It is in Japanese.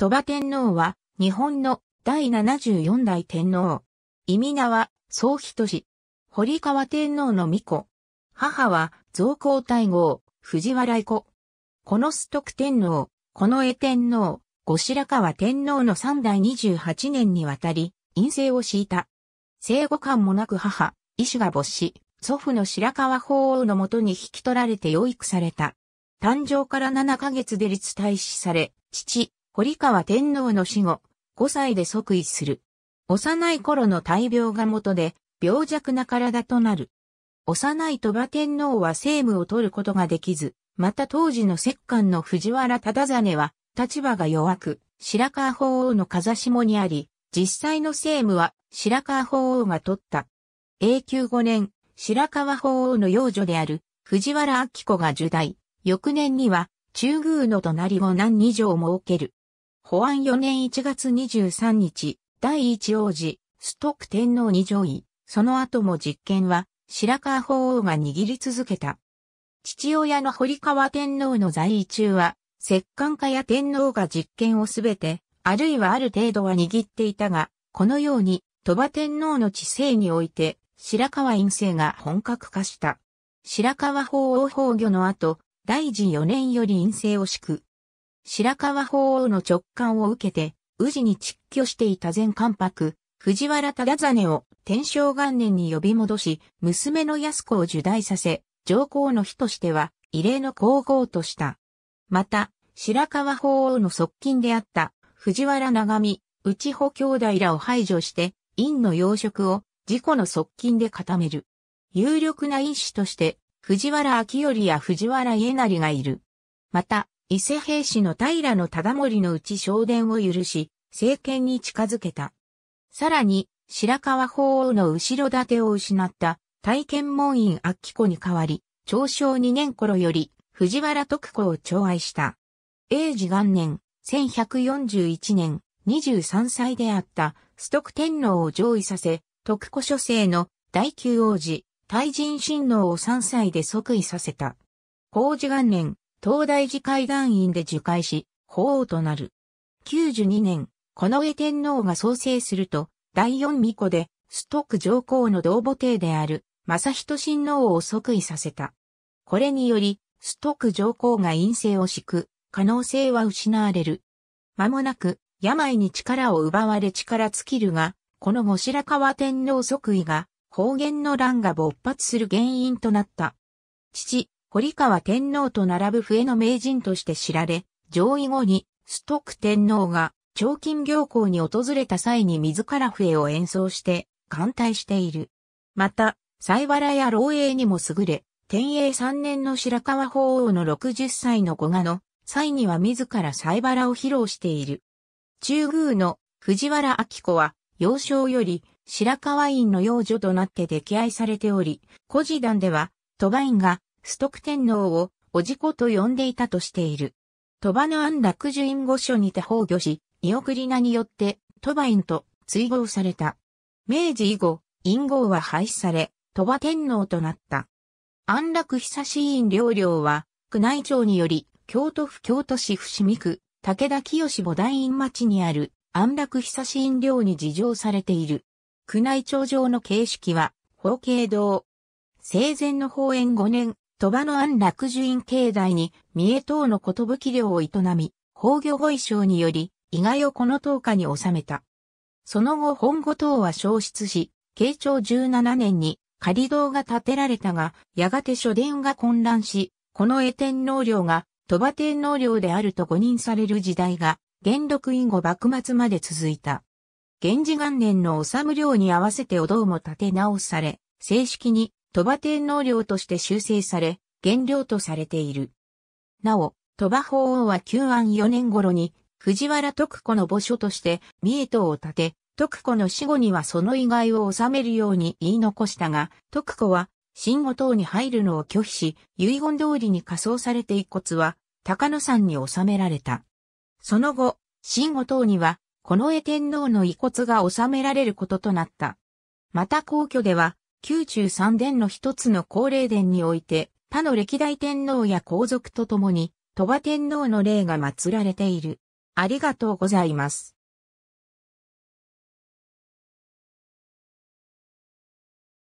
鳥羽天皇は、日本の第74代天皇。意味名は、総人氏。堀川天皇の御子。母は、造皇大号、藤原子。この須徳天皇、この江天皇、後白河天皇の3代28年にわたり、陰性を敷いた。生後間もなく母、医師が没し、祖父の白河法皇のもとに引き取られて養育された。誕生から7ヶ月で立退死され、父、堀川天皇の死後、5歳で即位する。幼い頃の大病が元で、病弱な体となる。幼い鳥羽天皇は政務を取ることができず、また当時の摂関の藤原忠真は、立場が弱く、白川法皇の風下にあり、実際の政務は白川法皇が取った。永久5年、白川法皇の養女である藤原明子が受代。翌年には、中宮の隣を何二条を設ける。保安4年1月23日、第一王子、ストック天皇に上位、その後も実権は、白川法皇が握り続けた。父親の堀川天皇の在位中は、摂関家や天皇が実権をすべて、あるいはある程度は握っていたが、このように、鳥羽天皇の治世において、白川院政が本格化した。白川法王崩御の後、大治4年より院政を敷く、白川法皇の直感を受けて、宇治に蟄居していた前関白、藤原忠真を天正元年に呼び戻し、娘の安子を受代させ、上皇の日としては異例の皇后とした。また、白川法皇の側近であった藤原長見、内穂兄弟らを排除して、院の養殖を自己の側近で固める。有力な院士として、藤原明頼や藤原家成がいる。また、伊勢平氏の平の忠盛のうち昇殿を許し、政権に近づけた。さらに、白川法皇の後ろ盾を失った、大剣門院秋子に代わり、長正2年頃より、藤原徳子を寵愛した。英治元年、1141年、23歳であった、崇徳天皇を上位させ、徳子諸世の第九王子、大仁親王を3歳で即位させた。弘治元年、東大寺会団員で受会し、法王となる。92年、この上天皇が創生すると、第四巫女で、ストック上皇の同母帝である、正人親王を即位させた。これにより、ストック上皇が陰性を敷く、可能性は失われる。間もなく、病に力を奪われ力尽きるが、この後白河天皇即位が、方言の乱が勃発する原因となった。父、堀川天皇と並ぶ笛の名人として知られ、上位後に、崇徳天皇が、長金行幸に訪れた際に自ら笛を演奏して、歓待している。また、西原や老英にも優れ、天栄三年の白川法皇の60歳の小賀の、際には自ら西原を披露している。中宮の藤原明子は、幼少より白川院の幼女となって溺愛されており、古事団では、都羽院が崇徳天皇を、おじこと呼んでいたとしている。鳥羽の安楽寿院御所にて崩御し、見送り名によって、鳥羽院と追合された。明治以後、院号は廃止され、鳥羽天皇となった。安楽久志院領領は、宮内庁により、京都府京都市伏見区、武田清五大院町にある、安楽久志院領に事情されている。宮内庁上の形式は、法慶堂。生前の法園5年、鳥羽の安楽寿院境内に、三重等の寿寮を営み、宝御御衣装により、伊賀をこの島下に収めた。その後本御等は消失し、慶長17年に仮堂が建てられたが、やがて書殿が混乱し、この絵天皇陵が鳥羽天皇陵であると誤認される時代が、元禄以後幕末まで続いた。源氏元年の治領に合わせてお堂も建て直され、正式に鳥羽天皇陵として修正され、原料とされている。なお、鳥羽法王は旧安4年頃に、藤原徳子の墓所として、三重塔を建て、徳子の死後にはその遺骸を収めるように言い残したが、徳子は、新五島に入るのを拒否し、遺言通りに火葬されて遺骨は、高野山に収められた。その後、新五島には、近衛天皇の遺骨が収められることとなった。また皇居では、宮中三殿の一つの高霊殿において、他の歴代天皇や皇族と共に、鳥羽天皇の霊が祀られている。ありがとうございます。